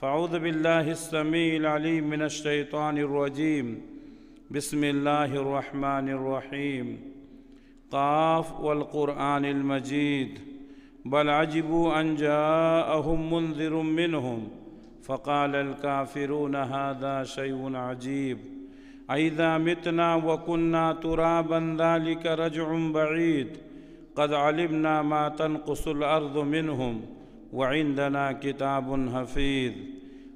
فاعوذ بالله السميع العليم من الشيطان الرجيم بسم الله الرحمن الرحيم قاف والقران المجيد بل عجبوا ان جاءهم منذر منهم فقال الكافرون هذا شيء عجيب أئذا متنا وكنا ترابا ذلك رجع بعيد قد علمنا ما تنقص الأرض منهم وعندنا كتاب حفيظ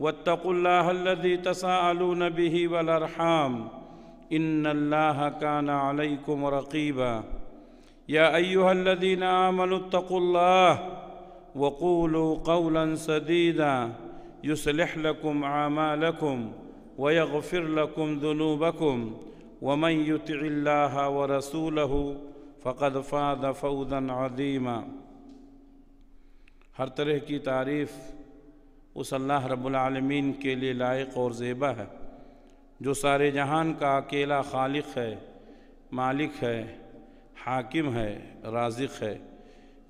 واتقوا الله الذي تساءلون به والارحام ان الله كان عليكم رقيبا يا ايها الذين امنوا اتقوا الله وقولوا قولا سديدا يصلح لكم اعمالكم ويغفر لكم ذنوبكم ومن يطع الله ورسوله فقد فاز فوزا عظيما هر طرح کی تعریف उस अल्लाह रबालमीन के लिए लायक और ज़ेबा है जो सारे जहान का अकेला खालिक है मालिक है हाकिम है राजिक है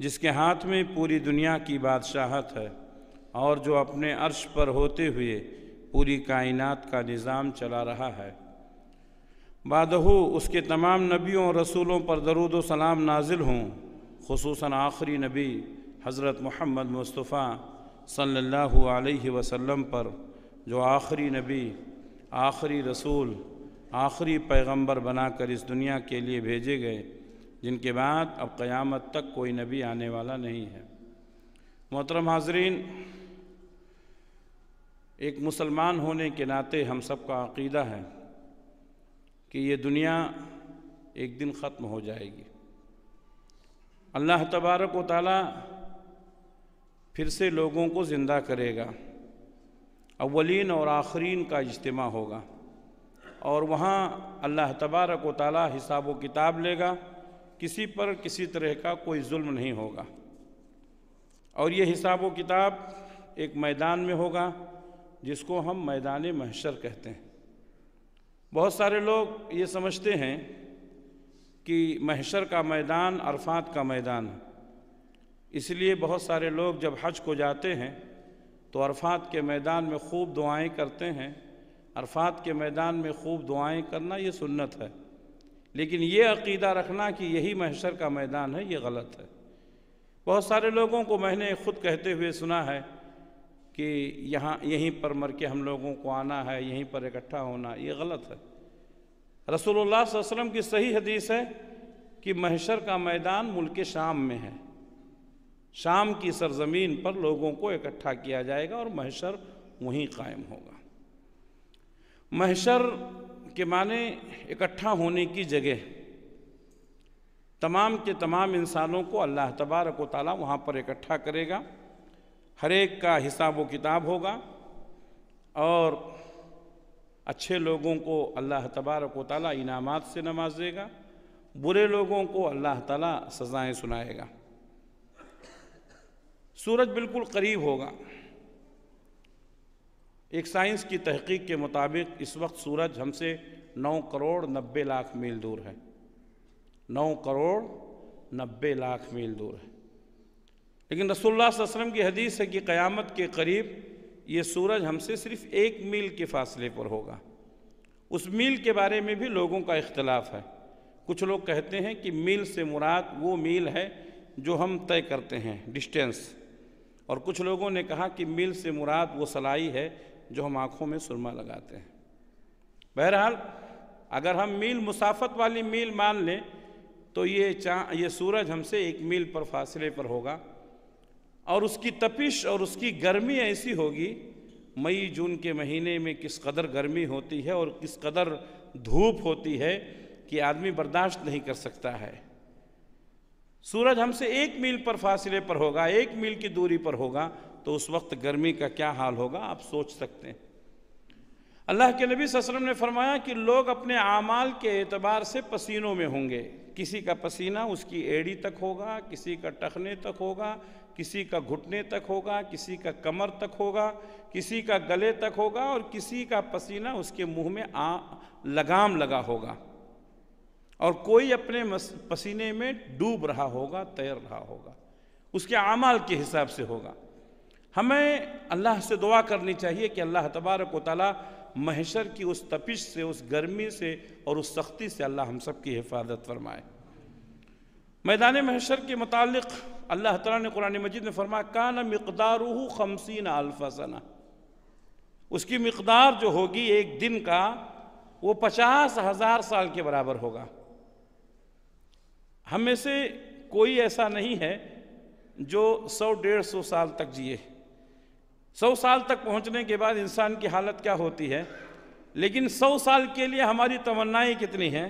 जिसके हाथ में पूरी दुनिया की बादशाहत है और जो अपने अर्श पर होते हुए पूरी कायनात का निज़ाम चला रहा है बादहू उसके तमाम नबियों और रसूलों पर दरुद व सलाम नाजिल हों खसूस आखिरी नबी हज़रत महमद मुस्तफ़ा सल्लल्लाहु अलैहि वसल्लम पर जो आखिरी नबी आखिरी रसूल आखिरी पैगंबर बनाकर इस दुनिया के लिए भेजे गए जिनके बाद अब क़यामत तक कोई नबी आने वाला नहीं है मोहतरम हाजरीन एक मुसलमान होने के नाते हम सब का अकीदा है कि ये दुनिया एक दिन ख़त्म हो जाएगी अल्लाह तबारक व फिर से लोगों को ज़िंदा करेगा अवलिन और आखरीन का इज्तम होगा और वहाँ अल्लाह तबारक व हिसाब व किताब लेगा किसी पर किसी तरह का कोई जुल्म नहीं होगा और ये हिसाब व किताब एक मैदान में होगा जिसको हम मैदान महशर कहते हैं बहुत सारे लोग ये समझते हैं कि महशर का मैदान अरफात का मैदान है इसलिए बहुत सारे लोग जब हज को जाते हैं तो अरफात के मैदान में खूब दुआएं करते हैं अरफात के मैदान में खूब दुआएं करना ये सुन्नत है लेकिन ये अकीदा रखना कि यही महशर का मैदान है ये गलत है बहुत सारे लोगों को मैंने खुद कहते हुए सुना है कि यहाँ यहीं पर मर के हम लोगों को आना है यहीं पर इकट्ठा होना ये गलत है रसूलुल्लाह वसल्लम की सही हदीस है कि महशर का मैदान मुल्क शाम में है शाम की सरजमीन पर लोगों को इकट्ठा किया जाएगा और महशर वहीं कायम होगा महशर के माने इकट्ठा होने की जगह तमाम के तमाम इंसानों को अल्लाह तबारक ताली वहाँ पर इकट्ठा करेगा हर एक का हिसाब व किताब होगा और अच्छे लोगों को अल्लाह तबारक ताली इनामात से नवाजेगा बुरे लोगों को अल्लाह ताला सजाएं सुनाएगा सूरज बिल्कुल करीब होगा एक साइंस की तहकीक के मुताबिक इस वक्त सूरज हमसे 9 करोड़ 90 लाख मील दूर है 9 करोड़ 90 लाख मील दूर है लेकिन रसोल्ला वसलम की हदीस है कि क़यामत के करीब ये सूरज हमसे सिर्फ एक मील के फासले पर होगा उस मील के बारे में भी लोगों का इख्तलाफ है कुछ लोग कहते हैं कि मील से मुराद वो मील है जो हम तय करते हैं डिस्टेंस और कुछ लोगों ने कहा कि मिल से मुराद वो सलाई है जो हम आँखों में सुरमा लगाते हैं बहरहाल अगर हम मील मुसाफत वाली मील मान लें तो ये चा ये सूरज हमसे एक मील पर फासले पर होगा और उसकी तपिश और उसकी गर्मी ऐसी होगी मई जून के महीने में किस कदर गर्मी होती है और किस कदर धूप होती है कि आदमी बर्दाश्त नहीं कर सकता है सूरज हमसे एक मील पर फासले पर होगा एक मील की दूरी पर होगा तो उस वक्त गर्मी का क्या हाल होगा आप सोच सकते हैं अल्लाह के नबी वसम ने फरमाया कि लोग अपने आमाल के एतबार से पसीनों में होंगे किसी का पसीना उसकी एड़ी तक होगा किसी का टखने तक होगा किसी का घुटने तक होगा किसी का कमर तक होगा किसी का गले तक होगा और किसी का पसीना उसके मुंह में आ लगाम लगा होगा और कोई अपने पसीने में डूब रहा होगा तैर रहा होगा उसके आमाल के हिसाब से होगा हमें अल्लाह से दुआ करनी चाहिए कि अल्लाह तबारक वाली महशर की उस तपिश से उस गर्मी से और उस सख्ती से अल्लाह हम सब की हिफाजत फरमाए मैदान महशर के मतलब अल्लाह ताला ने कुरान मजीद में फरमाया कान मकदार खमसिन अल्फासना उसकी मकदार जो होगी एक दिन का वो पचास हज़ार साल के बराबर होगा हम में से कोई ऐसा नहीं है जो सौ डेढ़ सौ साल तक जिए सौ साल तक पहुंचने के बाद इंसान की हालत क्या होती है लेकिन सौ साल के लिए हमारी तमन्नाएं कितनी हैं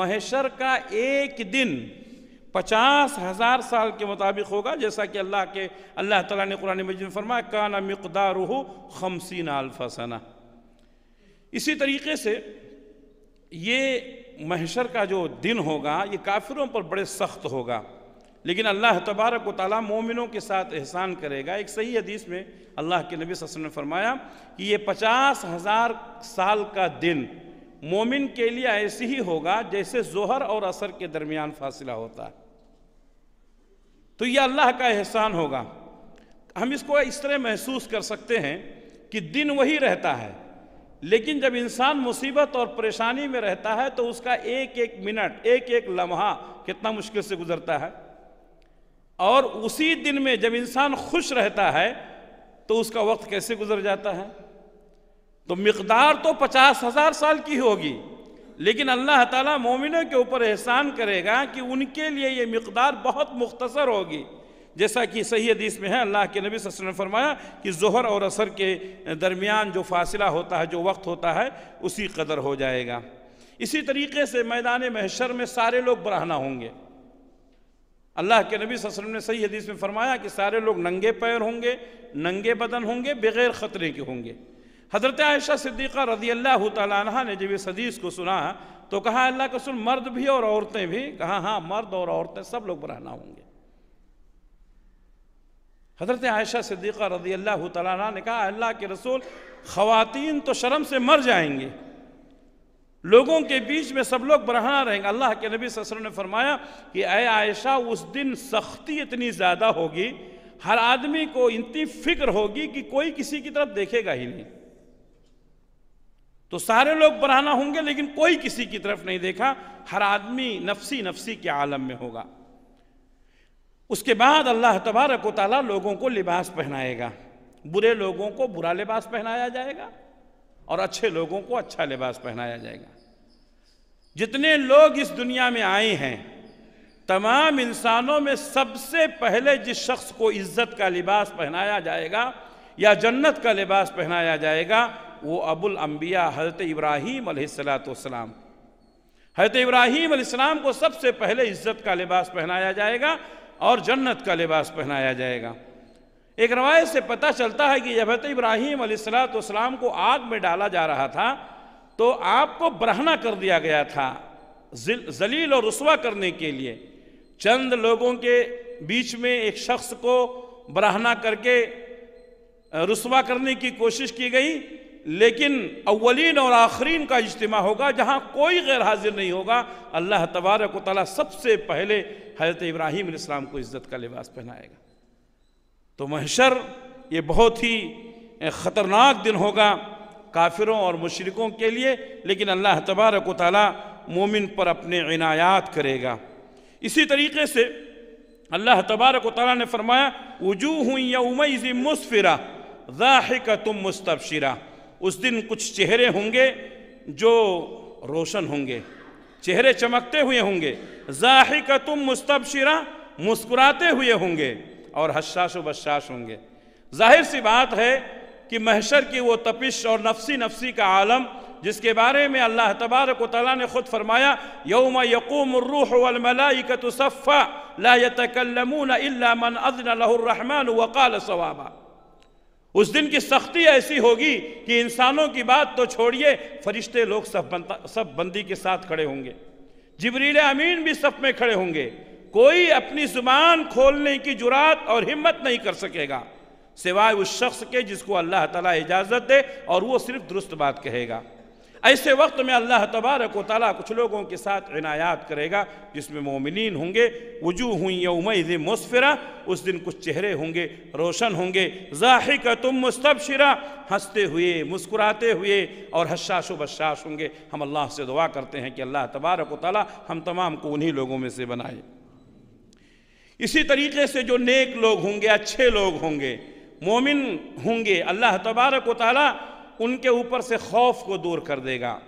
महेशर का एक दिन पचास हज़ार साल के मुताबिक होगा जैसा कि अल्लाह के अल्लाह तला ने कुरान मजिद में फरमाया काना मकदार हो खमसिन अल्फासना इसी तरीके से ये महशर का जो दिन होगा ये काफिरों पर बड़े सख्त होगा लेकिन अल्लाह तबारक व मोमिनों के साथ एहसान करेगा एक सही हदीस में अल्लाह के नबी वसल्लम ने फरमाया कि ये पचास हज़ार साल का दिन मोमिन के लिए ऐसे ही होगा जैसे जोहर और असर के दरमियान फ़ासला होता है तो यह अल्लाह का एहसान होगा हम इसको इस तरह महसूस कर सकते हैं कि दिन वही रहता है लेकिन जब इंसान मुसीबत और परेशानी में रहता है तो उसका एक एक मिनट एक एक लम्हा कितना मुश्किल से गुजरता है और उसी दिन में जब इंसान खुश रहता है तो उसका वक्त कैसे गुजर जाता है तो मकदार तो पचास हज़ार साल की होगी लेकिन अल्लाह ताला मोमिनों के ऊपर एहसान करेगा कि उनके लिए ये मकदार बहुत मुख्तसर होगी जैसा कि सही हदीस में है अल्लाह के नबी वसल्लम ने फरमाया कि जहर और असर के दरमियान जो फ़ासला होता है जो वक्त होता है उसी कदर हो जाएगा इसी तरीके से मैदान महशर में सारे लोग बराहना होंगे अल्लाह के नबी वसल्लम ने सही हदीस में फरमाया कि सारे लोग नंगे पैर होंगे नंगे बदन होंगे बगैर ख़तरे के होंगे हज़रत आयशा सिद्दीक़ा रजी अल्लाह तह ने जब इस हदीस को सुना तो कहा अल्लाह के सुन मर्द भी और औरतें भी कहा हाँ मर्द और औरतें सब लोग बराहना होंगे हज़रत आयशा सिद्दीक़ा रजी अल्लाह तला ने कहा अल्लाह के रसूल ख़वातीन तो शर्म से मर जाएंगे लोगों के बीच में सब लोग बरहना रहेंगे अल्लाह के नबी वसल्लम ने फरमाया कि अय आयशा उस दिन सख्ती इतनी ज़्यादा होगी हर आदमी को इतनी फिक्र होगी कि कोई किसी की तरफ देखेगा ही नहीं तो सारे लोग बरहना होंगे लेकिन कोई किसी की तरफ नहीं देखा हर आदमी नफसी नफसी के आलम में होगा उसके बाद अल्लाह तबारक ताली लोगों को लिबास पहनाएगा बुरे लोगों को बुरा लिबास पहनाया जाएगा और अच्छे लोगों को अच्छा लिबास पहनाया जाएगा जितने लोग इस दुनिया में आए हैं तमाम इंसानों में सबसे पहले जिस शख्स को इज्जत का लिबास पहनाया जाएगा या जन्नत का लिबास पहनाया जाएगा वो अबुल अम्बिया हज़रत इब्राहिम सलाम हज़रत इब्राहीम को सबसे पहले इज्जत का लिबास पहनाया जाएगा और जन्नत का लिबास पहनाया जाएगा एक रवायत से पता चलता है कि जब इब्राहिम अलैहिस्सलाम को आग में डाला जा रहा था तो आपको ब्रहना कर दिया गया था जलील और रसवा करने के लिए चंद लोगों के बीच में एक शख्स को ब्रहना करके रसवा करने की कोशिश की गई लेकिन अवलिन और आखरीन का इज्तम होगा जहाँ कोई गैर हाजिर नहीं होगा अल्लाह तबारक सबसे पहले हज़रत इब्राहिम इस्लाम को इज़्ज़त का लिबास पहनाएगा तो महशर ये बहुत ही ख़तरनाक दिन होगा काफिरों और मशरकों के लिए लेकिन अल्लाह तबारक ताली मोमिन पर अपने इनायात करेगा इसी तरीके से अल्लाह तबारक ताली ने फरमाया वजू हुई या उमई मुस्फिरा का तुम मुस्तबशिरा उस दिन कुछ चेहरे होंगे जो रोशन होंगे चेहरे चमकते हुए होंगे जाहिका तुम मुस्तबशिरा मुस्कुराते हुए होंगे और हशाश बशाश होंगे जाहिर सी बात है कि महशर की वो तपिश और नफसी नफसी का आलम जिसके बारे में अल्लाह तबारक तला ने ख़ुद फरमाया यौम यकूम रूहमलाफ़ा ला यतकलमून इल्ला मन अदन लहुर्रहमान वक़ाल सवाबा उस दिन की सख्ती ऐसी होगी कि इंसानों की बात तो छोड़िए फरिश्ते लोग सब बनता सब बंदी के साथ खड़े होंगे जबरील अमीन भी सब में खड़े होंगे कोई अपनी जुबान खोलने की जुरात और हिम्मत नहीं कर सकेगा सिवाय उस शख्स के जिसको अल्लाह ताला इजाज़त दे और वो सिर्फ दुरुस्त बात कहेगा ऐसे वक्त में अल्लाह तबारक वाली कुछ लोगों के साथ इनायात करेगा जिसमें मोमिन होंगे वजू हुई यौमद मुस्फिरा उस दिन कुछ चेहरे होंगे रोशन होंगे ज़ाहिक तुम मुस्तबशिरा हंसते हुए मुस्कुराते हुए और हशाश बशाश होंगे हम अल्लाह से दुआ करते हैं कि अल्लाह तबारक वाली हम तमाम को उन्हीं लोगों में से बनाए इसी तरीके से जो नेक लोग होंगे अच्छे लोग होंगे मोमिन होंगे अल्लाह तबारक वाली उनके ऊपर से खौफ को दूर कर देगा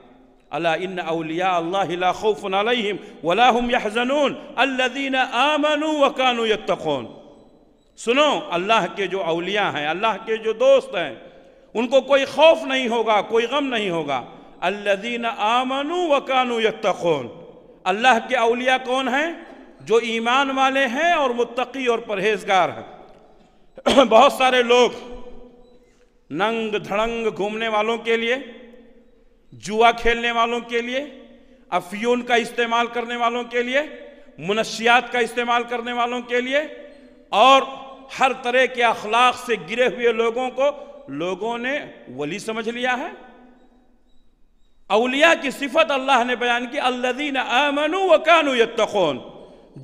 अला सुनो अल्लाह के जो अलिया हैं अल्लाह के जो दोस्त हैं उनको कोई खौफ नहीं होगा कोई गम नहीं होगा अल्लादीन आमनु वकानु यत्तकून अल्लाह के अलिया कौन हैं जो ईमान वाले हैं और मुतकी और परहेजगार हैं बहुत सारे लोग नंग धड़ंग घूमने वालों के लिए जुआ खेलने वालों के लिए अफ्यून का इस्तेमाल करने वालों के लिए मुनशियात का इस्तेमाल करने वालों के लिए और हर तरह के अखलाक से गिरे हुए लोगों को लोगों ने वली समझ लिया है अलिया की सिफत अल्लाह ने बयान की अल्लादीन अमनु व कानू यत्तकोन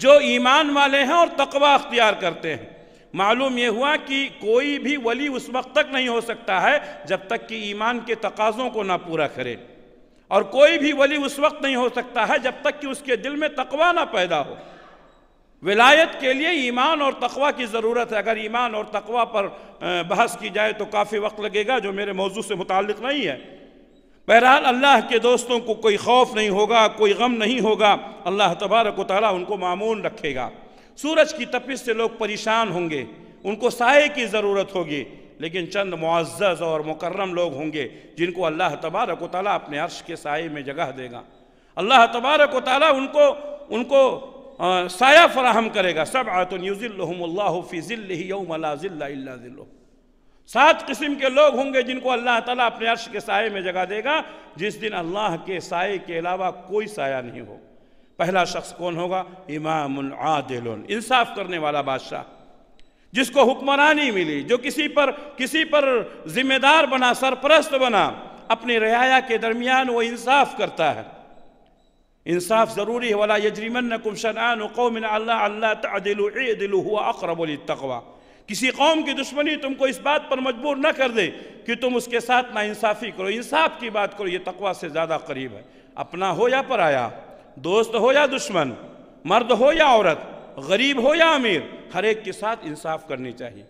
जो ईमान वाले हैं और तकवा अख्तियार करते हैं मालूम यह हुआ कि कोई भी वली उस वक्त तक नहीं हो सकता है जब तक कि ईमान के तकाज़ों को ना पूरा करे और कोई भी वली उस वक्त नहीं हो सकता है जब तक कि उसके दिल में तकवा ना पैदा हो विलायत के लिए ईमान और तकवा की ज़रूरत है अगर ईमान और तकवा पर बहस की जाए तो काफ़ी वक्त लगेगा जो मेरे मौजू से मुतक नहीं है बहरहाल अल्लाह के दोस्तों को कोई खौफ नहीं होगा कोई गम नहीं होगा अल्लाह तबारक ताली उनको मामून रखेगा सूरज की तपिश से लोग परेशान होंगे उनको साय की ज़रूरत होगी लेकिन चंद मुआज़ और मुकर्रम लोग होंगे जिनको अल्लाह तबारक ताली अपने अर्श के साय में जगह देगा अल्लाह तबारक ताली उनको उनको आ, साया फराहम करेगा सब आतुल्लाफ़िल्लो सात किस्म के लोग होंगे जिनको अल्लाह ताला अपने अर्श के साय में जगह देगा जिस दिन अल्लाह के साय के अलावा कोई साया नहीं होगा पहला शख्स कौन होगा इमाम आदिल इंसाफ करने वाला बादशाह जिसको हुक्मरानी मिली जो किसी पर किसी पर जिम्मेदार बना सरपरस्त बना अपने रियाया के दरमियान वो इंसाफ करता है इंसाफ ज़रूरी है वाला यजरीमन कुमशन शनान कौमिन अल्लाह हुआ तकवा किसी कौम की दुश्मनी तुमको इस बात पर मजबूर न कर दे कि तुम उसके साथ इंसाफी करो इंसाफ की बात करो ये तकवा से ज़्यादा करीब है अपना हो या पराया दोस्त हो या दुश्मन मर्द हो या औरत गरीब हो या अमीर हर एक के साथ इंसाफ करनी चाहिए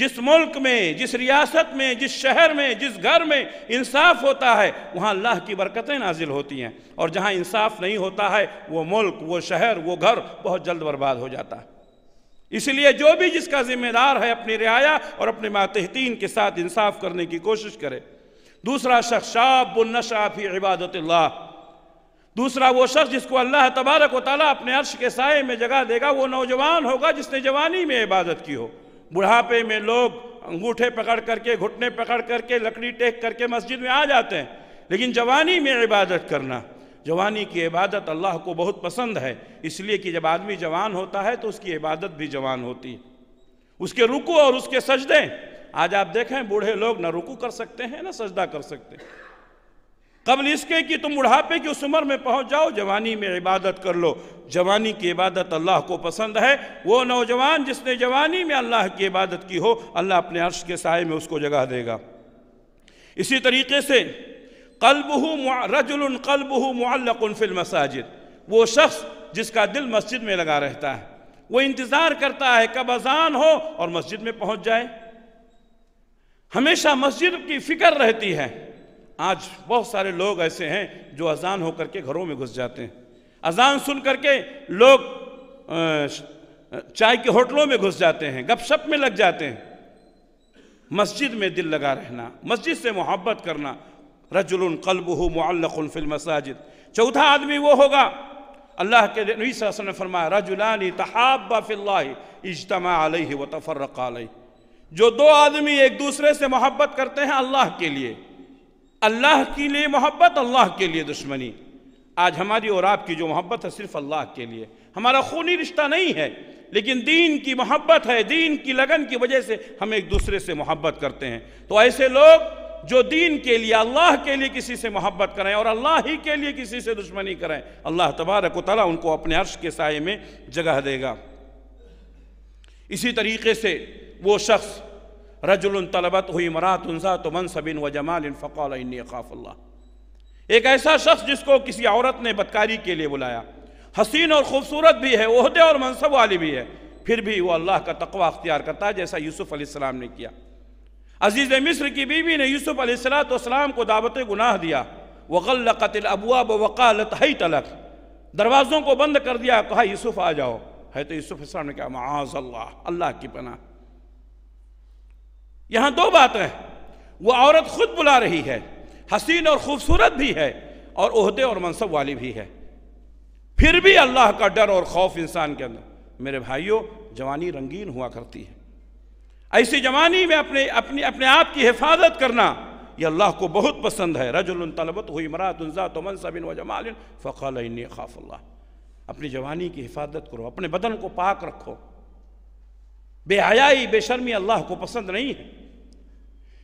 जिस मुल्क में जिस रियासत में जिस शहर में जिस घर में इंसाफ होता है वहाँ अल्लाह की बरकतें नाजिल होती हैं और जहाँ इंसाफ नहीं होता है वो मुल्क वो शहर वो घर बहुत जल्द बर्बाद हो जाता है इसलिए जो भी जिसका जिम्मेदार है अपनी रियाया और अपने मातहतीन के साथ इंसाफ करने की कोशिश करे दूसरा शख्स शाबुलनशा फ़ी इबादत दूसरा वो शख्स जिसको अल्लाह तबारक व अपने अर्श के साय में जगह देगा वो नौजवान होगा जिसने जवानी में इबादत की हो बुढ़ापे में लोग अंगूठे पकड़ करके घुटने पकड़ करके लकड़ी टेक करके मस्जिद में आ जाते हैं लेकिन जवानी में इबादत करना जवानी की इबादत अल्लाह को बहुत पसंद है इसलिए कि जब आदमी जवान होता है तो उसकी इबादत भी जवान होती है उसके रुकू और उसके सजदे आज आप देखें बूढ़े लोग ना रुकू कर सकते हैं ना सजदा कर सकते हैं कबल इसके कि तुम बुढ़ापे की उस उम्र में पहुंच जाओ जवानी में इबादत कर लो जवानी की इबादत अल्लाह को पसंद है वो नौजवान जिसने जवानी में अल्लाह की इबादत की हो अल्लाह अपने अर्श के साय में उसको जगह देगा इसी तरीके से कल्बहू रजुल कल्बहू मुल्लफ़िल मसाजिद वो शख्स जिसका दिल मस्जिद में लगा रहता है वो इंतज़ार करता है कब अजान हो और मस्जिद में पहुंच जाए हमेशा मस्जिद की फ़िक्र रहती है आज बहुत सारे लोग ऐसे हैं जो अजान होकर के घरों में घुस जाते हैं अजान सुन करके लोग चाय के होटलों में घुस जाते हैं गपशप में लग जाते हैं मस्जिद में दिल लगा रहना मस्जिद से मोहब्बत करना रजुल कल्ब हो मुल्लफिल मसाजिद चौथा आदमी वो होगा अल्लाह के नबी ने फरमाया रजुलानी तहाबा फिल्ला इजतमा अलह व तफरक़ जो दो आदमी एक दूसरे से मोहब्बत करते हैं अल्लाह के लिए अल्लाह के लिए मोहब्बत अल्लाह के लिए दुश्मनी आज हमारी और आपकी जो मोहब्बत है सिर्फ अल्लाह के लिए हमारा खूनी रिश्ता नहीं है लेकिन दीन की मोहब्बत है दीन की लगन की वजह से हम एक दूसरे से मोहब्बत करते हैं तो ऐसे लोग जो दीन के लिए अल्लाह के लिए किसी से मोहब्बत करें और अल्लाह ही के लिए किसी से दुश्मनी करें अल्लाह तबारक तला उनको अपने अर्श के साय में जगह देगा इसी तरीके से वो शख्स रजुल तलबत हुई मरात उनसा तो मनसबिन व जमाल फ़क़ाल ख़ाफ़ल्ला एक ऐसा शख्स जिसको किसी औरत ने बदकारी के लिए बुलाया हसीन और ख़ूबसूरत भी है उहदे और मनसब वाली भी है फिर भी वो अल्लाह का तकवा अख्तियार करता है जैसा यूसुफ़ अलैहिस्सलाम ने किया अजीज़ मिस्र की बीवी ने यूसुफ़ अलैहिस्सलाम को दावत गुनाह दिया वगल अबुआ वकालत हई तलक दरवाज़ों को बंद कर दिया कहा यूसुफ़ आ जाओ है तो यूसुफ़ ने कहा माज अल्लाह अल्लाह की पना यहाँ दो बात है वो औरत खुद बुला रही है हसीन और खूबसूरत भी है और ओहदे और मनसब वाली भी है फिर भी अल्लाह का डर और खौफ इंसान के अंदर मेरे भाइयों जवानी रंगीन हुआ करती है ऐसी जवानी में अपने अपने अपने आप की हिफाजत करना ये अल्लाह को बहुत पसंद है रजुल तलबत हुई तो मनसबिन व जमाल फ़ल खाफ़ल्ला अपनी जवानी की हिफाजत करो अपने बदन को पाक रखो बेहयाई बेशर्मी अल्लाह को पसंद नहीं है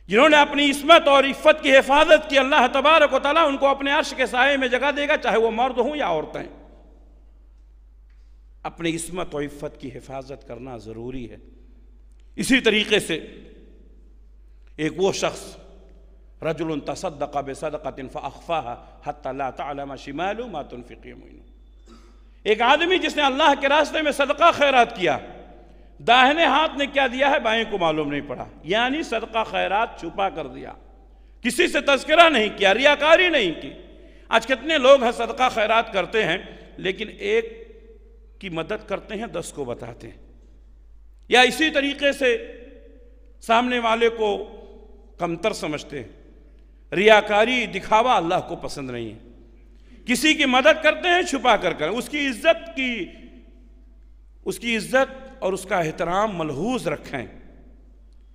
जिन्होंने अपनी इसमत और इफ़्फ़त की हिफाजत की अल्लाह तबारक वाली उनको अपने अर्श के साय में जगह देगा चाहे वो मर्द हों या औरतें अपनी इसमत और इफ़्फ़त की हिफाजत करना ज़रूरी है इसी तरीके से एक वो शख्स रजुल तसदका बेसदक़ा हत्ला तलम शिमालू मातुनफ़ी एक आदमी जिसने अल्लाह के रास्ते में सदका खैरात किया दाहिने हाथ ने क्या दिया है बाएं को मालूम नहीं पड़ा यानी सदका खैरात छुपा कर दिया किसी से तस्करा नहीं किया रियाकारी नहीं की आज कितने लोग हैं सदका खैरात करते हैं लेकिन एक की मदद करते हैं दस को बताते हैं या इसी तरीके से सामने वाले को कमतर समझते हैं रियाकारी दिखावा अल्लाह को पसंद नहीं है किसी की मदद करते हैं छुपा कर कर उसकी इज्जत की उसकी इज्जत और उसका एहतराम मलहूज रखें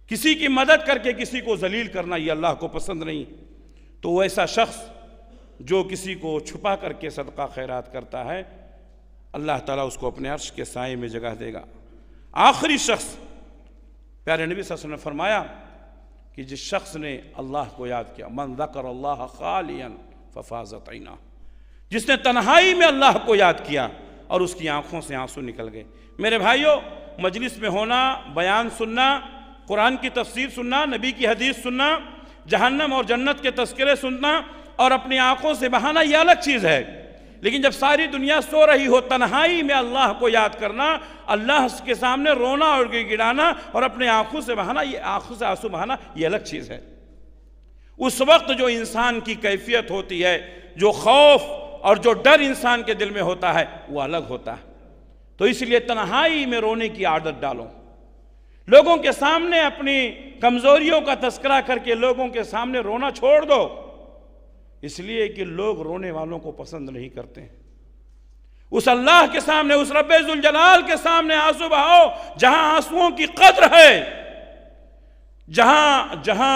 किसी की मदद करके किसी को जलील करना ये अल्लाह को पसंद नहीं तो ऐसा शख्स जो किसी को छुपा करके सदका खैरात करता है अल्लाह ताला उसको अपने अर्श के साय में जगह देगा आखिरी शख्स प्यारे नबी वसल्लम ने फरमाया कि जिस शख्स ने अल्लाह को याद किया मन दकर अल्लाह खालियन फफाजतना जिसने तन्हाई में अल्लाह को याद किया और उसकी आंखों से आंसू निकल गए मेरे भाइयों मजलिस में होना बयान सुनना कुरान की तफसीर सुनना नबी की हदीस सुनना जहन्नम और जन्नत के तस्करे सुनना और अपनी आंखों से बहाना यह अलग चीज़ है लेकिन जब सारी दुनिया सो रही हो तन्हाई में अल्लाह को याद करना अल्लाह के सामने रोना और गिड़ाना और अपने आंखों से बहाना ये आंखों से आंसू बहाना ये अलग चीज़ है उस वक्त जो इंसान की कैफियत होती है जो खौफ और जो डर इंसान के दिल में होता है वो अलग होता है तो इसलिए तन्हाई में रोने की आदत डालो लोगों के सामने अपनी कमजोरियों का तस्करा करके लोगों के सामने रोना छोड़ दो इसलिए कि लोग रोने वालों को पसंद नहीं करते हैं उस अल्लाह के सामने उस जलाल के सामने आंसू बहाओ जहां आंसुओं की कद्र है जहां जहां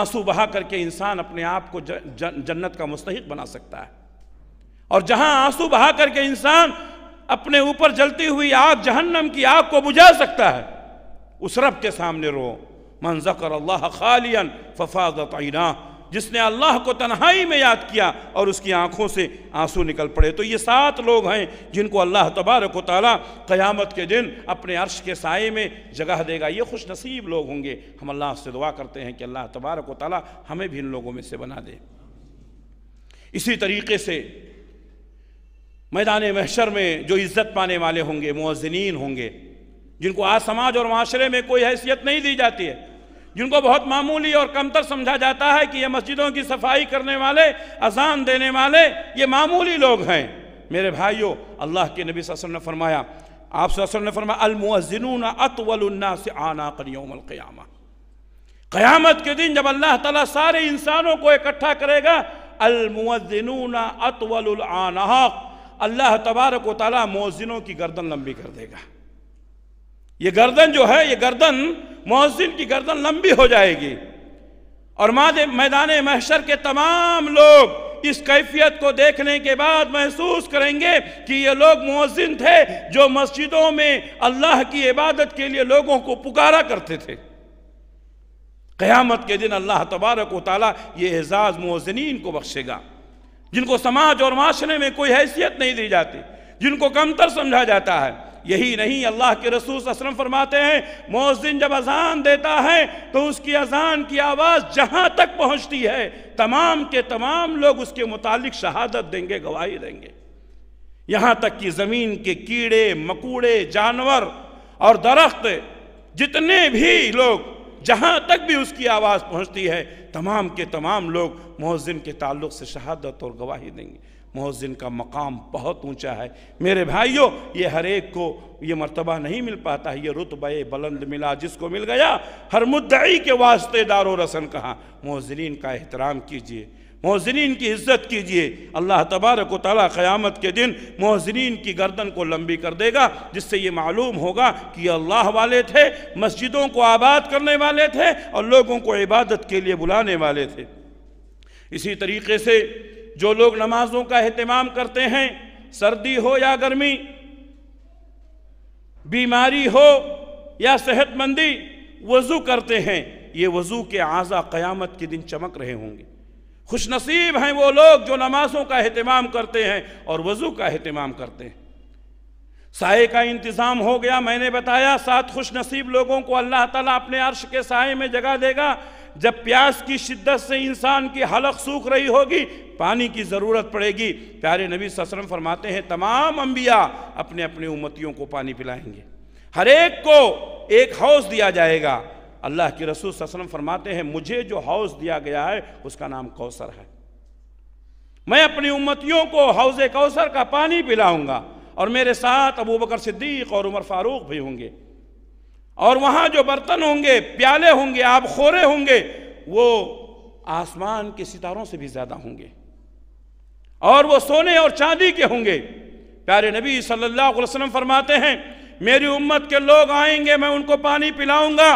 आंसू बहा करके इंसान अपने आप को ज, ज, जन्नत का मुस्तक बना सकता है और जहां आंसू बहा करके इंसान अपने ऊपर जलती हुई आग जहन्नम की आग को बुझा सकता है उस रब के सामने रो मनजकर अल्लाह खालियन फफाजतना जिसने अल्लाह को तन्हाई में याद किया और उसकी आंखों से आंसू निकल पड़े तो ये सात लोग हैं जिनको अल्लाह तबारक ताली क़यामत के दिन अपने अर्श के साय में जगह देगा ये खुश नसीब लोग होंगे हम अल्लाह से दुआ करते हैं कि अल्लाह तबारक ताली हमें भी इन लोगों में से बना दे इसी तरीके से मैदान महशर में जो इज़्ज़त पाने वाले होंगे मुआजनीन होंगे जिनको आज समाज और माशरे में कोई हैसियत नहीं दी जाती है जिनको बहुत मामूली और कमतर समझा जाता है कि ये मस्जिदों की सफाई करने वाले अजान देने वाले ये मामूली लोग हैं मेरे भाइयों अल्लाह के नबी वसल्लम ने फरमाया आप वसल्लम ने फरमाया अलमुआजिन से आना करियोमल क्यामत के दिन जब अल्लाह ताला सारे इंसानों को इकट्ठा करेगा अलमुआजिन अतवल आनाक अल्लाह तबारक व ताली मोजिनों की गर्दन लंबी कर देगा ये गर्दन जो है ये गर्दन मोजिन की गर्दन लंबी हो जाएगी और माद मैदान महशर के तमाम लोग इस कैफियत को देखने के बाद महसूस करेंगे कि ये लोग मोजिन थे जो मस्जिदों में अल्लाह की इबादत के लिए लोगों को पुकारा करते थे क़यामत के दिन अल्लाह तबारक वाली ये एजाज़ मोजनिन को बख्शेगा जिनको समाज और माशरे में कोई हैसियत नहीं दी जाती जिनको कमतर समझा जाता है यही नहीं अल्लाह के रसूल असलम फरमाते हैं मोहसिन जब अजान देता है तो उसकी अजान की आवाज़ जहाँ तक पहुँचती है तमाम के तमाम लोग उसके मुतालिक शहादत देंगे गवाही देंगे यहाँ तक कि ज़मीन के कीड़े मकूड़े जानवर और दरख्त जितने भी लोग जहाँ तक भी उसकी आवाज़ पहुँचती है तमाम के तमाम लोग मोहजिन के ताल्लुक से शहादत और गवाही देंगे मोहजिन का मकाम बहुत ऊंचा है मेरे भाइयों ये हर एक को ये मर्तबा नहीं मिल पाता है ये रुतब बुलंद मिला जिसको मिल गया हर मुद्दई के वास्ते दारो रसन कहाँ मुहजरीन का एहतराम कीजिए मोहजरीन की इज्जत कीजिए अल्लाह तबारक वाली क़यामत के दिन मोहजरीन की गर्दन को लंबी कर देगा जिससे ये मालूम होगा कि अल्लाह वाले थे मस्जिदों को आबाद करने वाले थे और लोगों को इबादत के लिए बुलाने वाले थे इसी तरीके से जो लोग नमाजों का अहतमाम करते हैं सर्दी हो या गर्मी बीमारी हो या सेहतमंदी वज़ू करते हैं ये वज़ू के आज़ा क़यामत के दिन चमक रहे होंगे खुश नसीब हैं वो लोग जो नमाजों का अहतमाम करते हैं और वज़ू का अहतमाम करते हैं साय का इंतज़ाम हो गया मैंने बताया सात खुश नसीब लोगों को अल्लाह ताला अपने अर्श के साय में जगह देगा जब प्यास की शिद्दत से इंसान की हलक सूख रही होगी पानी की ज़रूरत पड़ेगी प्यारे नबी ससरम फरमाते हैं तमाम अम्बिया अपने अपने उम्मतियों को पानी पिलाएंगे हर एक को एक हौस दिया जाएगा अल्लाह के रसूल वसलम फरमाते हैं मुझे जो हौज़ दिया गया है उसका नाम कौसर है मैं अपनी उम्मतियों को हौज़ कौसर का पानी पिलाऊंगा और मेरे साथ अबू बकर सिद्दीक और उमर फारूक भी होंगे और वहां जो बर्तन होंगे प्याले होंगे आप खोरे होंगे वो आसमान के सितारों से भी ज़्यादा होंगे और वो सोने और चांदी के होंगे प्यारे नबी सल्लल्लाहु अलैहि वसल्लम फरमाते हैं मेरी उम्मत के लोग आएंगे मैं उनको पानी पिलाऊंगा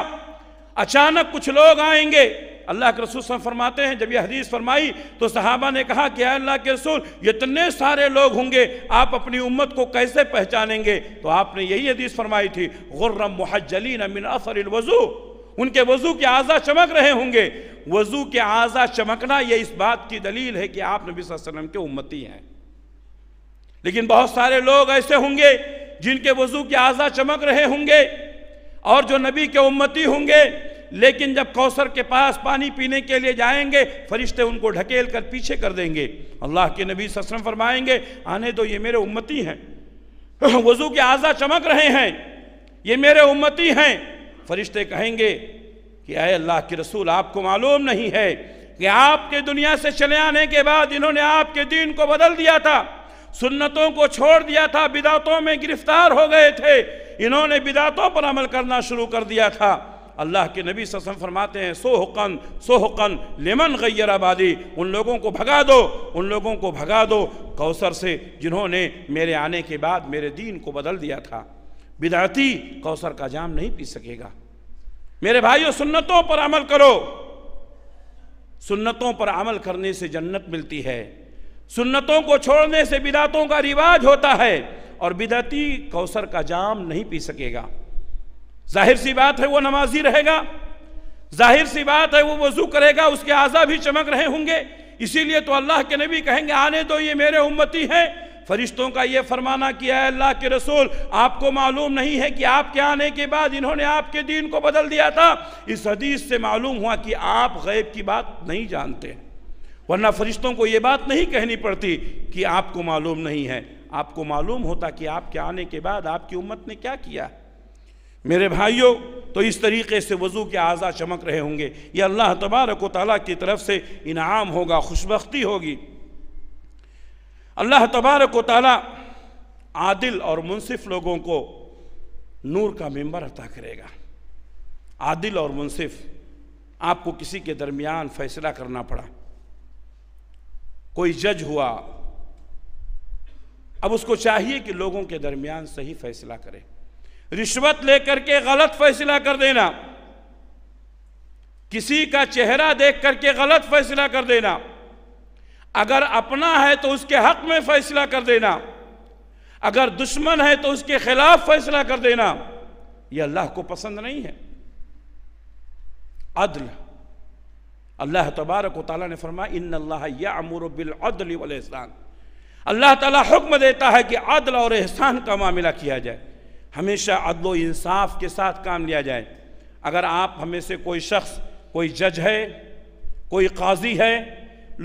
अचानक कुछ लोग आएंगे अल्लाह के रसूल फरमाते हैं जब यह हदीस फरमाई तो सहाबा ने कहा कि अल्लाह के रसूल इतने सारे लोग होंगे आप अपनी उम्मत को कैसे पहचानेंगे तो आपने यही हदीस फरमाई थी गुर्रम मुहजलीन मिन असर वजू उनके वजू के आज़ा चमक रहे होंगे वजू के आज़ा चमकना यह इस बात की दलील है कि आप नबी वसल्लम के उम्मती हैं लेकिन बहुत सारे लोग ऐसे होंगे जिनके वजू के आज़ा चमक रहे होंगे और जो नबी के उम्मती होंगे लेकिन जब कौसर के पास पानी पीने के लिए जाएंगे फरिश्ते उनको ढकेल कर पीछे कर देंगे अल्लाह के नबी ससरम फरमाएंगे आने दो ये मेरे उम्मती हैं वजू के आज़ा चमक रहे हैं ये मेरे उम्मती हैं फरिश्ते कहेंगे कि आए अल्लाह के रसूल आपको मालूम नहीं है कि आपके दुनिया से चले आने के बाद इन्होंने आपके दीन को बदल दिया था सुन्नतों को छोड़ दिया था बिदातों में गिरफ्तार हो गए थे इन्होंने बिदातों पर अमल करना शुरू कर दिया था अल्लाह के नबी ससम फरमाते हैं सोहकन सोहकन लेमन गैर आबादी उन लोगों को भगा दो उन लोगों को भगा दो कौसर से जिन्होंने मेरे आने के बाद मेरे दीन को बदल दिया था बिदाती कौसर का जाम नहीं पी सकेगा मेरे भाइयों सुन्नतों पर अमल करो सुन्नतों पर अमल करने से जन्नत मिलती है सुन्नतों को छोड़ने से बिदातों का रिवाज होता है और बिदती कौसर का जाम नहीं पी सकेगा जाहिर सी बात है वो नमाजी रहेगा जाहिर सी बात है वो वजू करेगा उसके आज़ा भी चमक रहे होंगे इसीलिए तो अल्लाह के नबी कहेंगे आने दो ये मेरे उम्मती हैं फरिश्तों का ये फरमाना किया है अल्लाह के रसूल आपको मालूम नहीं है कि आपके आने के बाद इन्होंने आपके दीन को बदल दिया था इस हदीस से मालूम हुआ कि आप गैब की बात नहीं जानते हैं वरना फरिश्तों को ये बात नहीं कहनी पड़ती कि आपको मालूम नहीं है आपको मालूम होता कि आपके आने के बाद आपकी उम्मत ने क्या किया मेरे भाइयों तो इस तरीके से वज़ू के आज़ा चमक रहे होंगे ये अल्लाह तबारक ताली की तरफ से इनाम होगा खुशबख्ती होगी अल्लाह तबारक ताली आदिल और मुनसिफ लोगों को नूर का मेंबर अता करेगा आदिल और मुनसिफ आपको किसी के दरमियान फ़ैसला करना पड़ा कोई जज हुआ अब उसको चाहिए कि लोगों के दरमियान सही फैसला करे रिश्वत लेकर के गलत फैसला कर देना किसी का चेहरा देख करके गलत फैसला कर देना अगर अपना है तो उसके हक में फैसला कर देना अगर दुश्मन है तो उसके खिलाफ फैसला कर देना यह अल्लाह को पसंद नहीं है अदल अल्लाह तबारक वाली ने फरमाया इन अल्लाह या अमूर बिलअल वलहसान अल्लाह ताला हुक्म देता है कि अदल और एहसान का मामला किया जाए हमेशा अदल इंसाफ के साथ काम लिया जाए अगर आप हमें से कोई शख्स कोई जज है कोई काजी है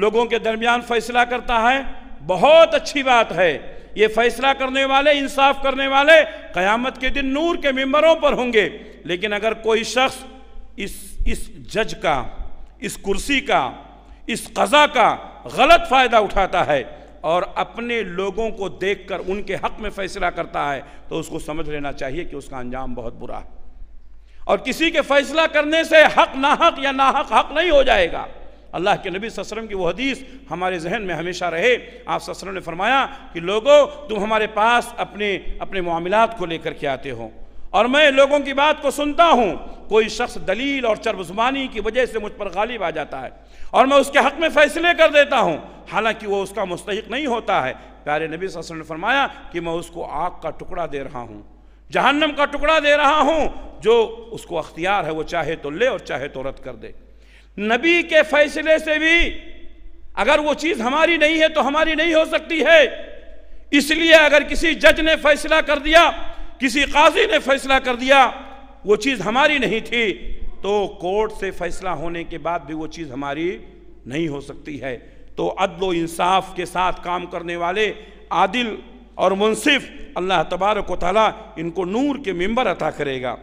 लोगों के दरमियान फैसला करता है बहुत अच्छी बात है ये फैसला करने वाले इंसाफ करने वाले कयामत के दिन नूर के मेम्बरों पर होंगे लेकिन अगर कोई शख्स इस इस जज का इस कुर्सी का इस कज़ा का गलत फ़ायदा उठाता है और अपने लोगों को देखकर उनके हक में फैसला करता है तो उसको समझ लेना चाहिए कि उसका अंजाम बहुत बुरा है और किसी के फैसला करने से हक ना हक या ना हक हक नहीं हो जाएगा अल्लाह के नबी ससरम की वो हदीस हमारे जहन में हमेशा रहे आप ससरम ने फरमाया कि लोगों तुम हमारे पास अपने अपने मामला को लेकर के आते हो और मैं लोगों की बात को सुनता हूँ कोई शख्स दलील और चरबजुबानी की वजह से मुझ पर गालिब आ जाता है और मैं उसके हक़ में फ़ैसले कर देता हूँ हालांकि वो उसका मुस्तक नहीं होता है प्यारे नबी वसल्लम ने फरमाया कि मैं उसको आग का टुकड़ा दे रहा हूँ जहन्नम का टुकड़ा दे रहा हूँ जो उसको अख्तियार है वो चाहे तो ले और चाहे तो रद्द कर दे नबी के फैसले से भी अगर वो चीज़ हमारी नहीं है तो हमारी नहीं हो सकती है इसलिए अगर किसी जज ने फैसला कर दिया किसी काजी ने फैसला कर दिया वो चीज़ हमारी नहीं थी तो कोर्ट से फैसला होने के बाद भी वो चीज़ हमारी नहीं हो सकती है तो अदलो इंसाफ के साथ काम करने वाले आदिल और मुनसिफ अल्लाह तबारक वाली इनको नूर के मेम्बर अता करेगा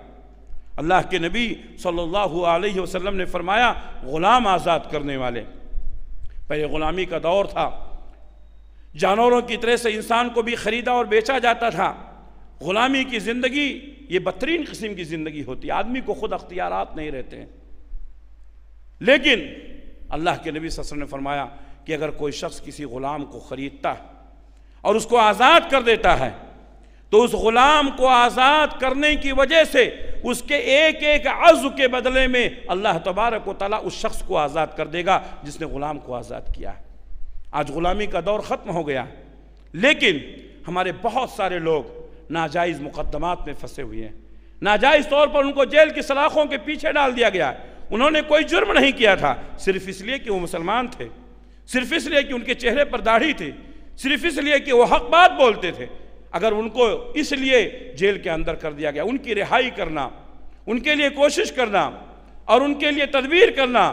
अल्लाह के नबी सल्लल्लाहु अलैहि वसल्लम ने फरमाया ग़ुलाम आज़ाद करने वाले पहले ग़ुलामी का दौर था जानवरों की तरह से इंसान को भी ख़रीदा और बेचा जाता था ग़ुलामी की ज़िंदगी ये बदतरीन किस्म की ज़िंदगी होती है आदमी को खुद अख्तियार नहीं रहते हैं लेकिन अल्लाह के नबी ससर ने फरमाया कि अगर कोई शख्स किसी ग़ुलाम को ख़रीदता है और उसको आज़ाद कर देता है तो उस ग़ुलाम को आज़ाद करने की वजह से उसके एक एक अज़ के बदले में अल्लाह तबारक वाली उस शख्स को आज़ाद कर देगा जिसने ग़ुलाम को आज़ाद किया आज ग़ुलामी का दौर ख़त्म हो गया लेकिन हमारे बहुत सारे लोग नाजायज़ मुकदमात में फंसे हुए हैं नाजायज़ तौर पर उनको जेल की सलाखों के पीछे डाल दिया गया उन्होंने कोई जुर्म नहीं किया था सिर्फ इसलिए कि वो मुसलमान थे सिर्फ इसलिए कि उनके चेहरे पर दाढ़ी थी सिर्फ इसलिए कि वो हक बात बोलते थे अगर उनको इसलिए जेल के अंदर कर दिया गया उनकी रिहाई करना उनके लिए कोशिश करना और उनके लिए तदबीर करना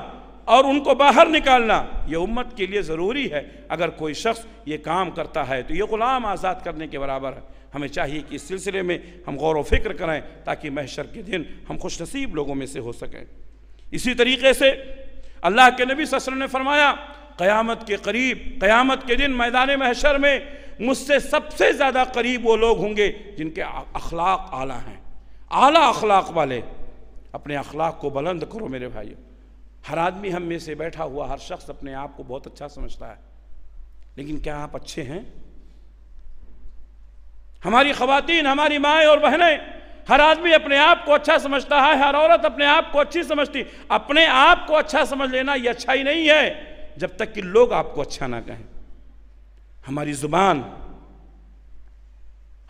और उनको बाहर निकालना ये उम्मत के लिए ज़रूरी है अगर कोई शख्स ये काम करता है तो ये ग़ुलाम आज़ाद करने के बराबर है हमें चाहिए कि इस सिलसिले में हम गौर व फिक्र करें ताकि महशर के दिन हम खुश नसीब लोगों में से हो सकें इसी तरीके से अल्लाह के नबी वसल्लम ने फरमाया क़यामत के करीब क़यामत के दिन मैदान महशर में मुझसे सबसे ज़्यादा करीब वो लोग होंगे जिनके अखलाक आला हैं आला अखलाक वाले अपने अखलाक को बुलंद करो मेरे भाइयों हर आदमी हम में से बैठा हुआ हर शख्स अपने आप को बहुत अच्छा समझता है लेकिन क्या आप अच्छे हैं हमारी खातन हमारी माएँ और बहनें हर आदमी अपने आप को अच्छा समझता है हर औरत अपने आप को अच्छी समझती अपने आप को अच्छा समझ लेना ये अच्छा ही नहीं है जब तक कि लोग आपको अच्छा ना कहें हमारी ज़ुबान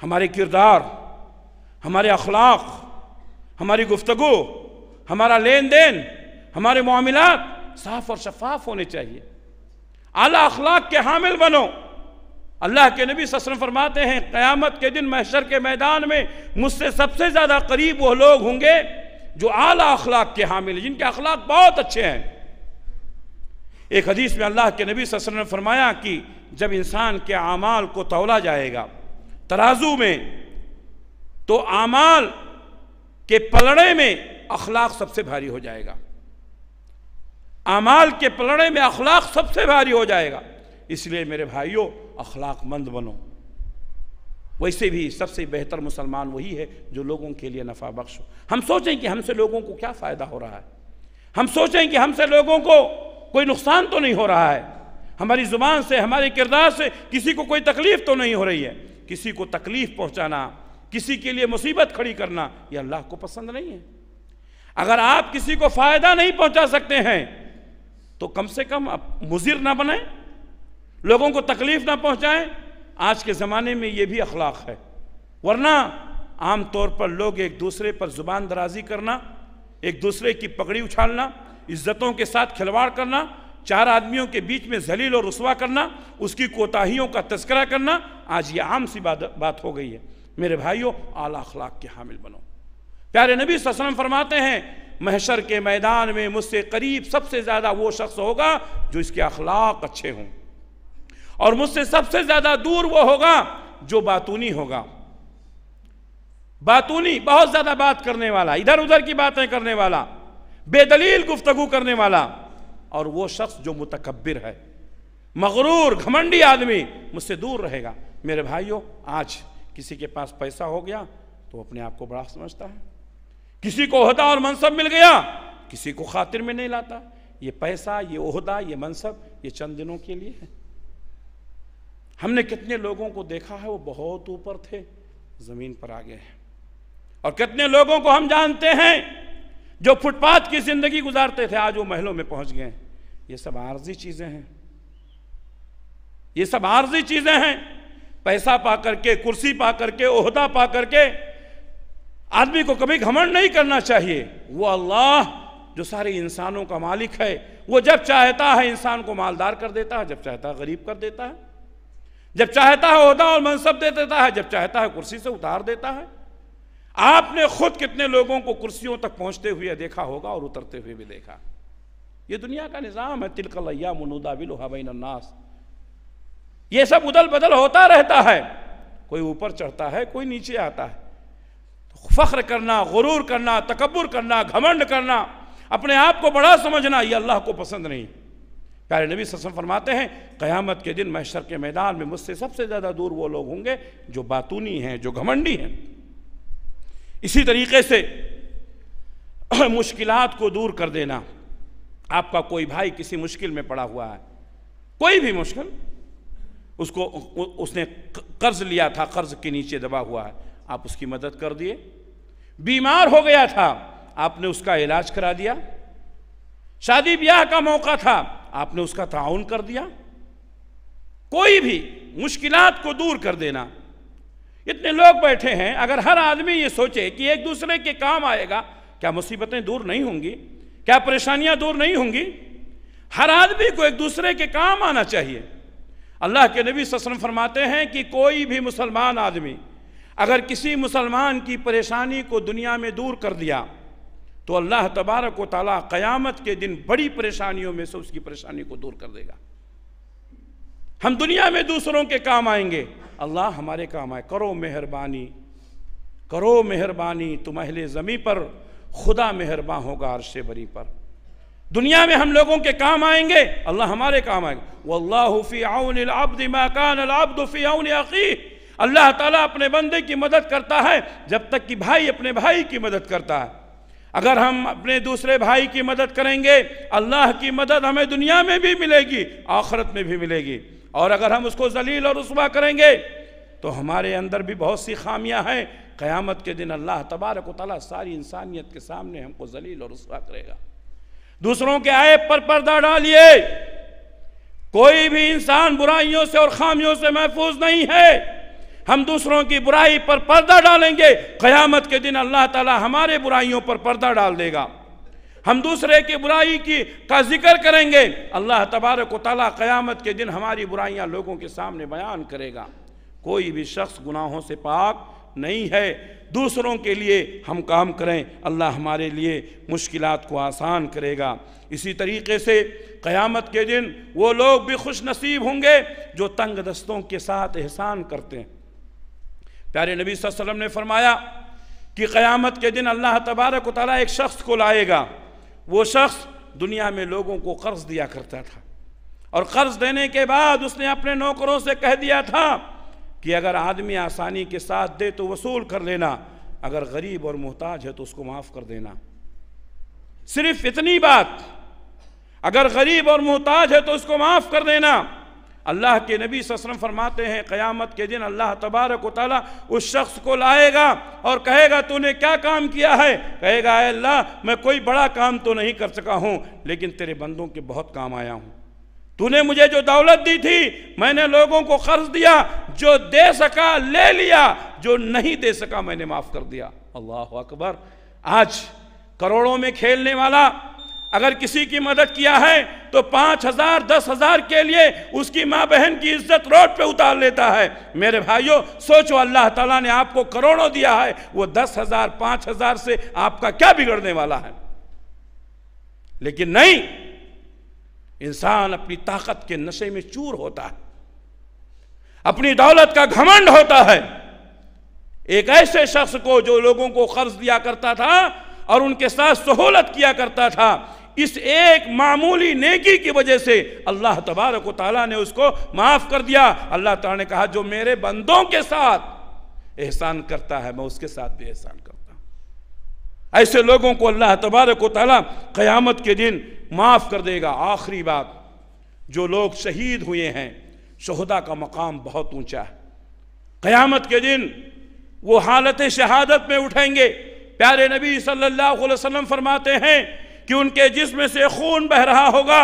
हमारे किरदार हमारे अखलाक हमारी गुफ्तगु हमारा लेन देन हमारे मामला साफ और शफाफ होने चाहिए आला अखलाक के हामिल बनो अल्लाह के नबी ससरम फरमाते हैं क़्यामत के दिन महशर के मैदान में मुझसे सबसे ज़्यादा करीब वह लोग होंगे जो आला अखलाक के हामिल हैं जिनके अखलाक बहुत अच्छे हैं एक हदीस में अल्लाह के नबी ससरम ने फरमाया कि जब इंसान के आमाल को तोला जाएगा तराजू में तो आमाल के पलड़े में अखलाक सबसे भारी हो जाएगा अमाल के पलड़े में अखलाक सबसे भारी हो जाएगा इसलिए मेरे भाइयों अखलाकमंद बनो वैसे भी सबसे बेहतर मुसलमान वही है जो लोगों के लिए नफा बख्श हो हम सोचें कि हमसे लोगों को क्या फ़ायदा हो रहा है हम सोचें कि हमसे लोगों को कोई नुकसान तो नहीं हो रहा है हमारी ज़ुबान से हमारे किरदार से किसी को कोई तकलीफ़ तो नहीं हो रही है किसी को तकलीफ़ पहुँचाना किसी के लिए मुसीबत खड़ी करना ये अल्लाह को पसंद नहीं है अगर आप किसी को फ़ायदा नहीं पहुँचा सकते हैं तो कम से कम आप मुजिर ना बनाएं लोगों को तकलीफ ना पहुंचाएं आज के ज़माने में यह भी अखलाक है वरना आम तौर पर लोग एक दूसरे पर ज़ुबान दराजी करना एक दूसरे की पगड़ी उछालना इज्जतों के साथ खिलवाड़ करना चार आदमियों के बीच में जलील और रसवा करना उसकी कोताहियों का तस्करा करना आज ये आम सी बात बात हो गई है मेरे भाइयों आला अखलाक के हामिल बनो प्यारे नबी ससलम फरमाते हैं महशर के मैदान में मुझसे करीब सबसे ज़्यादा वो शख्स होगा जो इसके अखलाक अच्छे हों और मुझसे सबसे ज़्यादा दूर वो होगा जो बातूनी होगा बातूनी बहुत ज़्यादा बात करने वाला इधर उधर की बातें करने वाला बेदलील गुफ्तगु करने वाला और वो शख्स जो मुतकबिर है मगरूर घमंडी आदमी मुझसे दूर रहेगा मेरे भाइयों आज किसी के पास पैसा हो गया तो अपने आप को बड़ा समझता है किसी को अहदा और मनसब मिल गया किसी को खातिर में नहीं लाता ये पैसा ये अहदा ये मनसब ये चंद दिनों के लिए है हमने कितने लोगों को देखा है वो बहुत ऊपर थे ज़मीन पर आ गए हैं और कितने लोगों को हम जानते हैं जो फुटपाथ की ज़िंदगी गुजारते थे आज वो महलों में पहुंच गए ये सब आर्जी चीज़ें हैं ये सब आर्जी चीज़ें हैं पैसा पा करके कुर्सी पा करके ओहदा पा करके आदमी को कभी घमंड नहीं करना चाहिए वो अल्लाह जो सारे इंसानों का मालिक है वो जब चाहता है इंसान को मालदार कर देता है जब चाहता है गरीब कर देता है जब चाहता है अहदा और मनसब दे देता है जब चाहता है कुर्सी से उतार देता है आपने खुद कितने लोगों को कुर्सियों तक पहुंचते हुए देखा होगा और उतरते हुए भी देखा ये दुनिया का निज़ाम है तिलकलैया मुनुदाबिल हबैनन्नास ये सब उदल बदल होता रहता है कोई ऊपर चढ़ता है कोई नीचे आता है फख्र करना गुरूर करना तकबर करना घमंड करना अपने आप को बड़ा समझना ये अल्लाह को पसंद नहीं प्यारे नबी ससम फरमाते हैं क़यामत के दिन मैशर के मैदान में मुझसे सबसे ज़्यादा दूर वो लोग होंगे जो बातूनी हैं जो घमंडी हैं इसी तरीके से मुश्किल को दूर कर देना आपका कोई भाई किसी मुश्किल में पड़ा हुआ है कोई भी मुश्किल उसको उसने कर्ज लिया था कर्ज के नीचे दबा हुआ है आप उसकी मदद कर दिए बीमार हो गया था आपने उसका इलाज करा दिया शादी ब्याह का मौका था आपने उसका ताउन कर दिया कोई भी मुश्किलात को दूर कर देना इतने लोग बैठे हैं अगर हर आदमी ये सोचे कि एक दूसरे के काम आएगा क्या मुसीबतें दूर नहीं होंगी क्या परेशानियां दूर नहीं होंगी हर आदमी को एक दूसरे के काम आना चाहिए अल्लाह के नबी ससन फरमाते हैं कि कोई भी मुसलमान आदमी अगर किसी मुसलमान की परेशानी को दुनिया में दूर कर दिया तो अल्लाह तबारक व ताली क़यामत के दिन बड़ी परेशानियों में से उसकी परेशानी को दूर कर देगा हम दुनिया में दूसरों के काम आएंगे अल्लाह हमारे काम आए करो मेहरबानी करो मेहरबानी तुम अहले ज़मी पर खुदा मेहरबान होगा अरश बरी पर दुनिया में हम लोगों के काम आएंगे अल्लाह हमारे काम आएंगे वल्लाफ़ी आउन आबदी मकान आबदफ़ी आउन अक़ी अल्लाह ताला अपने बंदे की मदद करता है जब तक कि भाई अपने भाई की मदद करता है अगर हम अपने दूसरे भाई की मदद करेंगे अल्लाह की मदद हमें दुनिया में भी मिलेगी आखरत में भी मिलेगी और अगर हम उसको जलील और रसवा करेंगे तो हमारे अंदर भी बहुत सी खामियां हैं क़यामत के दिन अल्लाह तबारक वाली सारी इंसानियत के सामने हमको जलील और रसवा करेगा दूसरों के आए पर पर्दा डालिए कोई भी इंसान बुराइयों से और खामियों से महफूज नहीं है हम दूसरों की बुराई पर पर्दा डालेंगे क़यामत के दिन अल्लाह ताला हमारे बुराइयों पर पर्दा डाल देगा हम दूसरे की बुराई की का जिक्र करेंगे अल्लाह तबारक ताली क़यामत के दिन हमारी बुराइयाँ लोगों के सामने बयान करेगा कोई भी शख्स गुनाहों से पाक नहीं है दूसरों के लिए हम काम करें अल्लाह हमारे लिए मुश्किल को आसान करेगा इसी तरीके से क़यामत के दिन वो लोग भी खुश नसीब होंगे जो तंग दस्तों के साथ एहसान करते हैं प्यारे नबी वसल्लम ने फरमाया कि क़यामत के दिन अल्लाह तबारक ताली एक शख्स को लाएगा वो शख्स दुनिया में लोगों को कर्ज़ दिया करता था और कर्ज़ देने के बाद उसने अपने नौकरों से कह दिया था कि अगर आदमी आसानी के साथ दे तो वसूल कर लेना अगर गरीब और मोहताज है तो उसको माफ़ कर देना सिर्फ इतनी बात अगर गरीब और मोहताज है तो उसको माफ़ कर देना अल्लाह के नबी ससरम फरमाते हैं क़यामत के दिन अल्लाह तबारक वाली उस शख्स को लाएगा और कहेगा तूने क्या काम किया है कहेगा अल्लाह मैं कोई बड़ा काम तो नहीं कर सका हूँ लेकिन तेरे बंदों के बहुत काम आया हूँ तूने मुझे जो दौलत दी थी मैंने लोगों को कर्ज दिया जो दे सका ले लिया जो नहीं दे सका मैंने माफ़ कर दिया अल्लाह अकबर आज करोड़ों में खेलने वाला अगर किसी की मदद किया है तो पाँच हजार दस हजार के लिए उसकी माँ बहन की इज्जत रोड पे उतार लेता है मेरे भाइयों सोचो अल्लाह ताला ने आपको करोड़ों दिया है वो दस हजार पाँच हजार से आपका क्या बिगड़ने वाला है लेकिन नहीं इंसान अपनी ताकत के नशे में चूर होता है अपनी दौलत का घमंड होता है एक ऐसे शख्स को जो लोगों को कर्ज दिया करता था और उनके साथ सहूलत किया करता था इस एक मामूली नेकी की वजह से अल्लाह तबारक ताली ने उसको माफ़ कर दिया अल्लाह तला ने कहा जो मेरे बंदों के साथ एहसान करता है मैं उसके साथ भी एहसान करता हूं ऐसे लोगों को अल्लाह तबारक ताली क़यामत के दिन माफ़ कर देगा आखिरी बात जो लोग शहीद हुए हैं शहदा का मकाम बहुत ऊंचा है क़यामत के दिन वो हालत शहादत में उठेंगे प्यारे नबी सल्लल्लाहु अलैहि वसल्लम फरमाते हैं कि उनके जिसम से खून बह रहा होगा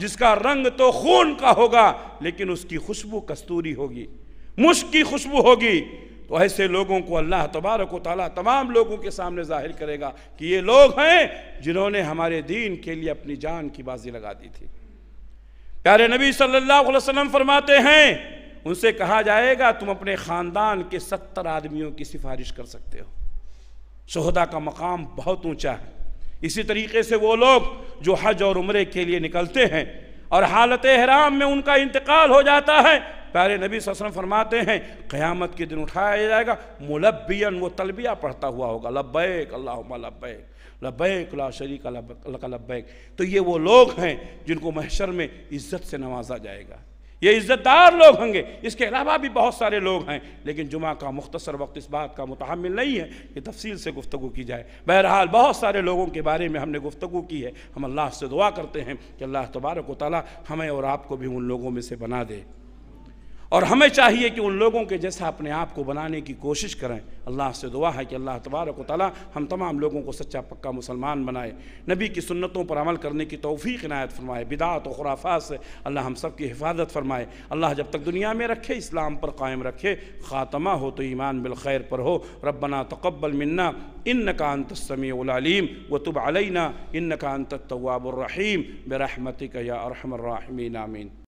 जिसका रंग तो खून का होगा लेकिन उसकी खुशबू कस्तूरी होगी मुश्क की खुशबू होगी तो ऐसे लोगों को अल्लाह तबारक वाली तमाम लोगों के सामने जाहिर करेगा कि ये लोग हैं जिन्होंने हमारे दीन के लिए अपनी जान की बाजी लगा दी थी प्यारे नबी सल्लल्लाहु अलैहि वसल्लम फरमाते हैं उनसे कहा जाएगा तुम अपने ख़ानदान के सत्तर आदमियों की सिफारिश कर सकते हो शहदा का मकाम बहुत ऊंचा है इसी तरीके से वो लोग जो हज और उम्र के लिए निकलते हैं और हालत हराम में उनका इंतकाल हो जाता है प्यारे नबी ससन फरमाते हैं क़यामत के दिन उठाया जाएगा मुलबियन वो तलबिया पढ़ता हुआ होगा लब्बैक अल्लाहुम्मा लब्बैक लब्बैक ला शरीक लब्बैक तो ये वो लोग हैं जिनको महशर में इज़्ज़त से नवाजा जाएगा ये इज़्ज़तदार लोग होंगे इसके अलावा भी बहुत सारे लोग हैं लेकिन जुमा का मुख्तसर वक्त इस बात का मुतहमल नहीं है कि तफसील से गुफ्तु की जाए बहरहाल बहुत सारे लोगों के बारे में हमने गुफ्तु की है हम अल्लाह से दुआ करते हैं कि अल्लाह तबारक वाली हमें और आपको भी उन लोगों में से बना दे और हमें चाहिए कि उन लोगों के जैसा अपने आप को बनाने की कोशिश करें अल्लाह से दुआ है कि अल्लाह तबारक ताली हम तमाम लोगों को सच्चा पक्का मुसलमान बनाए नबी की सुन्नतों पर अमल करने की तोफ़ी इनायत फरमाए बिदात और खुराफात से अल्लाह हम सब की हिफाजत फरमाए अल्लाह जब तक दुनिया में रखे इस्लाम पर कायम रखे ख़ात्मा हो तो ईमान बिलखैर पर हो रबना तकबल मन्ना इन नकान तस्मीम व तुब अलना इन नकान तवाबुलरहीम बरहमतिक या अरहमर्राहमीन आमीन